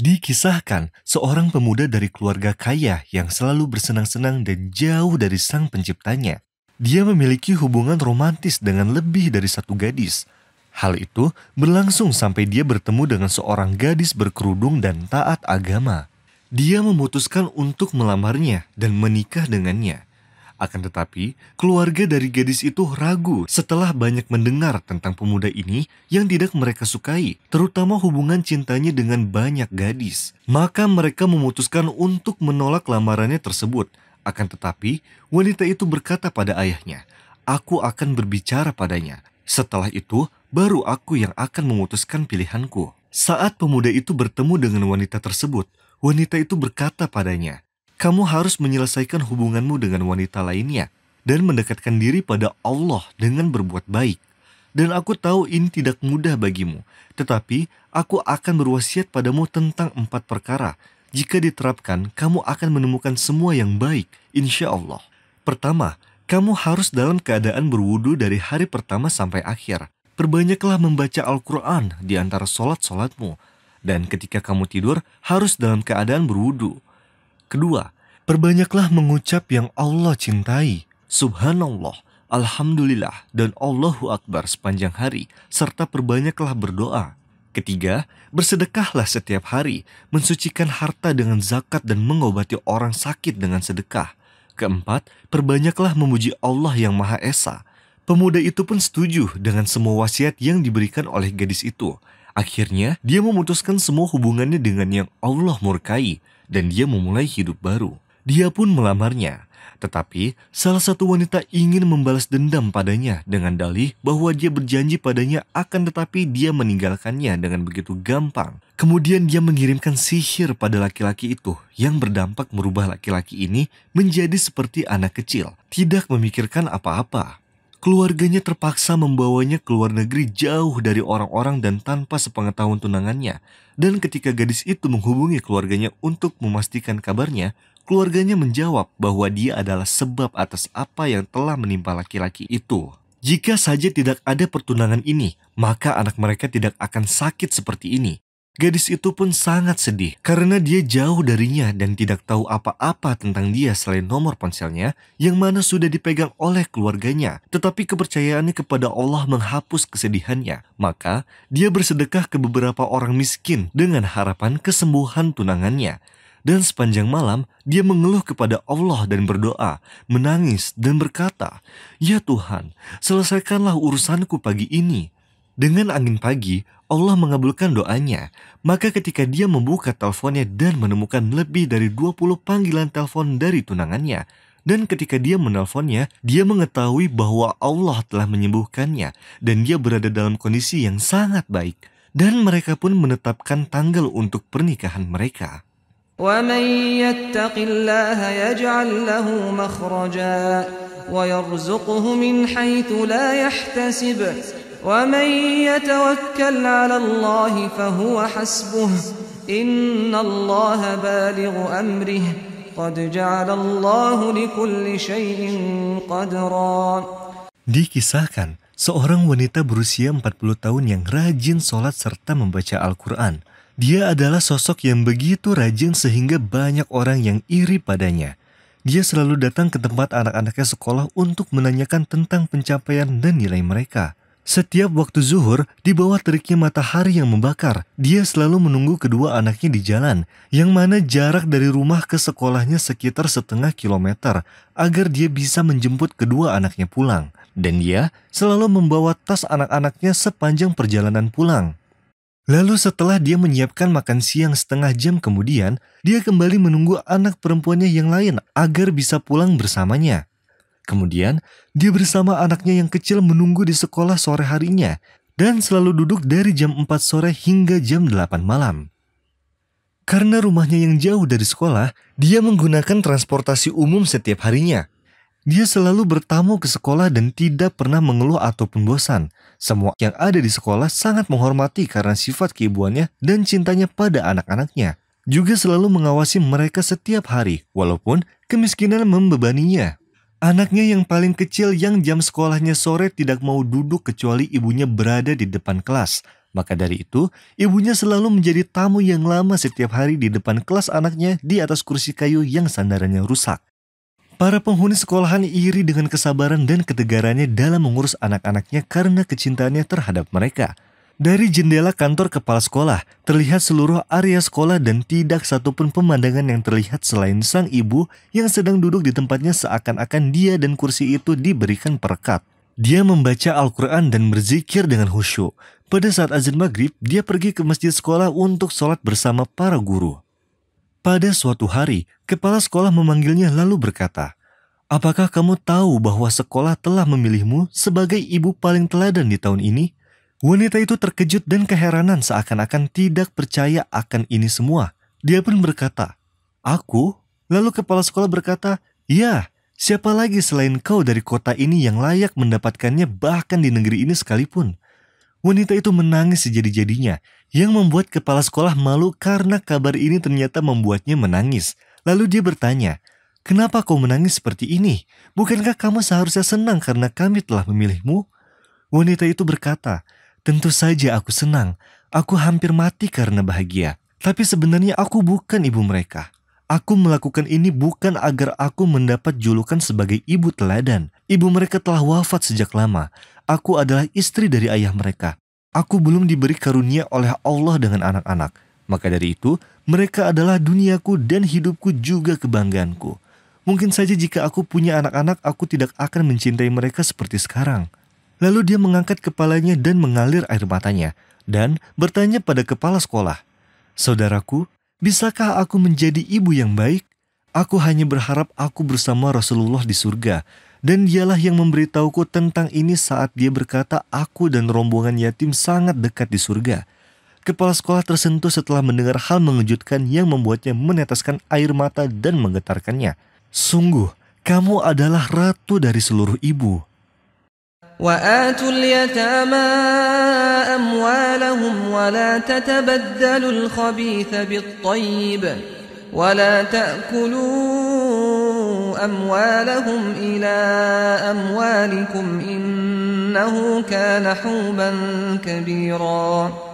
Dikisahkan, seorang pemuda dari keluarga kaya yang selalu bersenang-senang dan jauh dari sang penciptanya. Dia memiliki hubungan romantis dengan lebih dari satu gadis. Hal itu berlangsung sampai dia bertemu dengan seorang gadis berkerudung dan taat agama. Dia memutuskan untuk melamarnya dan menikah dengannya. Akan tetapi, keluarga dari gadis itu ragu setelah banyak mendengar tentang pemuda ini yang tidak mereka sukai, terutama hubungan cintanya dengan banyak gadis. Maka mereka memutuskan untuk menolak lamarannya tersebut. Akan tetapi, wanita itu berkata pada ayahnya, "Aku akan berbicara padanya. Setelah itu, baru aku yang akan memutuskan pilihanku." Saat pemuda itu bertemu dengan wanita tersebut, wanita itu berkata padanya, kamu harus menyelesaikan hubunganmu dengan wanita lainnya dan mendekatkan diri pada Allah dengan berbuat baik. Dan aku tahu ini tidak mudah bagimu, tetapi aku akan berwasiat padamu tentang empat perkara. Jika diterapkan, kamu akan menemukan semua yang baik, insya Allah. Pertama, kamu harus dalam keadaan berwudu dari hari pertama sampai akhir. Perbanyaklah membaca Al-Quran di antara solat-solatmu. Dan ketika kamu tidur, harus dalam keadaan berwudu. Kedua, perbanyaklah mengucap yang Allah cintai. Subhanallah, Alhamdulillah, dan Allahu Akbar sepanjang hari, serta perbanyaklah berdoa. Ketiga, bersedekahlah setiap hari, mensucikan harta dengan zakat dan mengobati orang sakit dengan sedekah. Keempat, perbanyaklah memuji Allah yang Maha Esa. Pemuda itu pun setuju dengan semua wasiat yang diberikan oleh gadis itu. Akhirnya, dia memutuskan semua hubungannya dengan yang Allah murkai dan dia memulai hidup baru. Dia pun melamarnya, tetapi salah satu wanita ingin membalas dendam padanya dengan dalih bahwa dia berjanji padanya akan tetapi dia meninggalkannya dengan begitu gampang. Kemudian dia mengirimkan sihir pada laki-laki itu yang berdampak merubah laki-laki ini menjadi seperti anak kecil, tidak memikirkan apa-apa keluarganya terpaksa membawanya ke luar negeri jauh dari orang-orang dan tanpa sepengetahuan tunangannya. Dan ketika gadis itu menghubungi keluarganya untuk memastikan kabarnya, keluarganya menjawab bahwa dia adalah sebab atas apa yang telah menimpa laki-laki itu. Jika saja tidak ada pertunangan ini, maka anak mereka tidak akan sakit seperti ini. Gadis itu pun sangat sedih karena dia jauh darinya dan tidak tahu apa-apa tentang dia selain nomor ponselnya yang mana sudah dipegang oleh keluarganya. Tetapi kepercayaannya kepada Allah menghapus kesedihannya. Maka dia bersedekah ke beberapa orang miskin dengan harapan kesembuhan tunangannya. Dan sepanjang malam dia mengeluh kepada Allah dan berdoa, menangis dan berkata, Ya Tuhan, selesaikanlah urusanku pagi ini. Dengan angin pagi, Allah mengabulkan doanya. Maka ketika dia membuka teleponnya dan menemukan lebih dari 20 panggilan telepon dari tunangannya, dan ketika dia menelponnya, dia mengetahui bahwa Allah telah menyembuhkannya dan dia berada dalam kondisi yang sangat baik. Dan mereka pun menetapkan tanggal untuk pernikahan mereka. ومن يتوكل على الله فهو حسبه إن الله بالغ أمره قد جعل الله لكل شيء قدرا Dikisahkan, seorang wanita berusia 40 tahun yang rajin sholat serta membaca Al-Quran. Dia adalah sosok yang begitu rajin sehingga banyak orang yang iri padanya. Dia selalu datang ke tempat anak-anaknya sekolah untuk menanyakan tentang pencapaian dan nilai mereka. Setiap waktu zuhur, di bawah teriknya matahari yang membakar, dia selalu menunggu kedua anaknya di jalan, yang mana jarak dari rumah ke sekolahnya sekitar setengah kilometer, agar dia bisa menjemput kedua anaknya pulang. Dan dia selalu membawa tas anak-anaknya sepanjang perjalanan pulang. Lalu setelah dia menyiapkan makan siang setengah jam kemudian, dia kembali menunggu anak perempuannya yang lain agar bisa pulang bersamanya. Kemudian, dia bersama anaknya yang kecil menunggu di sekolah sore harinya dan selalu duduk dari jam 4 sore hingga jam 8 malam. Karena rumahnya yang jauh dari sekolah, dia menggunakan transportasi umum setiap harinya. Dia selalu bertamu ke sekolah dan tidak pernah mengeluh ataupun bosan. Semua yang ada di sekolah sangat menghormati karena sifat keibuannya dan cintanya pada anak-anaknya. Juga selalu mengawasi mereka setiap hari, walaupun kemiskinan membebaninya. Anaknya yang paling kecil yang jam sekolahnya sore tidak mau duduk kecuali ibunya berada di depan kelas. Maka dari itu, ibunya selalu menjadi tamu yang lama setiap hari di depan kelas anaknya di atas kursi kayu yang sandarannya rusak. Para penghuni sekolahan iri dengan kesabaran dan ketegarannya dalam mengurus anak-anaknya karena kecintaannya terhadap mereka. Dari jendela kantor kepala sekolah, terlihat seluruh area sekolah dan tidak satupun pemandangan yang terlihat selain sang ibu yang sedang duduk di tempatnya seakan-akan dia dan kursi itu diberikan perekat. Dia membaca Al-Quran dan berzikir dengan khusyuk. Pada saat azan maghrib, dia pergi ke masjid sekolah untuk sholat bersama para guru. Pada suatu hari, kepala sekolah memanggilnya lalu berkata, Apakah kamu tahu bahwa sekolah telah memilihmu sebagai ibu paling teladan di tahun ini? Wanita itu terkejut dan keheranan seakan-akan tidak percaya akan ini semua. Dia pun berkata, Aku? Lalu kepala sekolah berkata, Ya, siapa lagi selain kau dari kota ini yang layak mendapatkannya bahkan di negeri ini sekalipun? Wanita itu menangis sejadi-jadinya, yang membuat kepala sekolah malu karena kabar ini ternyata membuatnya menangis. Lalu dia bertanya, Kenapa kau menangis seperti ini? Bukankah kamu seharusnya senang karena kami telah memilihmu? Wanita itu berkata, Tentu saja aku senang. Aku hampir mati karena bahagia. Tapi sebenarnya aku bukan ibu mereka. Aku melakukan ini bukan agar aku mendapat julukan sebagai ibu teladan. Ibu mereka telah wafat sejak lama. Aku adalah istri dari ayah mereka. Aku belum diberi karunia oleh Allah dengan anak-anak. Maka dari itu, mereka adalah duniaku dan hidupku juga kebanggaanku. Mungkin saja jika aku punya anak-anak, aku tidak akan mencintai mereka seperti sekarang. Lalu dia mengangkat kepalanya dan mengalir air matanya, dan bertanya pada kepala sekolah, Saudaraku, bisakah aku menjadi ibu yang baik? Aku hanya berharap aku bersama Rasulullah di surga, dan dialah yang memberitahuku tentang ini saat dia berkata aku dan rombongan yatim sangat dekat di surga. Kepala sekolah tersentuh setelah mendengar hal mengejutkan yang membuatnya meneteskan air mata dan menggetarkannya. Sungguh, kamu adalah ratu dari seluruh ibu. وآتوا اليتامى أموالهم ولا تتبدلوا الخبيث بالطيب ولا تأكلوا أموالهم إلى أموالكم إنه كان حوبا كبيراً